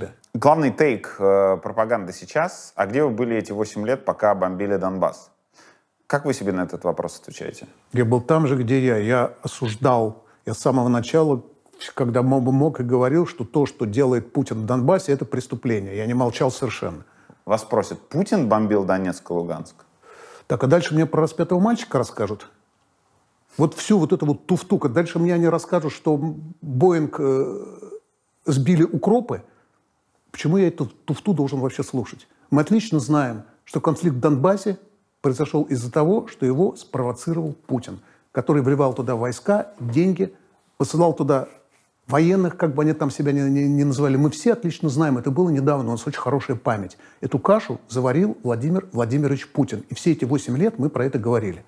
себя. Главный тейк э, пропаганды сейчас. А где вы были эти 8 лет, пока бомбили Донбасс? Как вы себе на этот вопрос отвечаете? Я был там же, где я. Я осуждал. Я с самого начала, когда мог и говорил, что то, что делает Путин в Донбассе, это преступление. Я не молчал совершенно. Вас спросят: Путин бомбил Донецк и Луганск? Так, а дальше мне про распятого мальчика расскажут. Вот всю вот эту вот туфтука. Дальше мне они расскажут, что Боинг э, сбили укропы, Почему я эту туфту должен вообще слушать? Мы отлично знаем, что конфликт в Донбассе произошел из-за того, что его спровоцировал Путин, который вливал туда войска, деньги, посылал туда военных, как бы они там себя не, не, не называли. Мы все отлично знаем, это было недавно, у нас очень хорошая память. Эту кашу заварил Владимир Владимирович Путин. И все эти 8 лет мы про это говорили.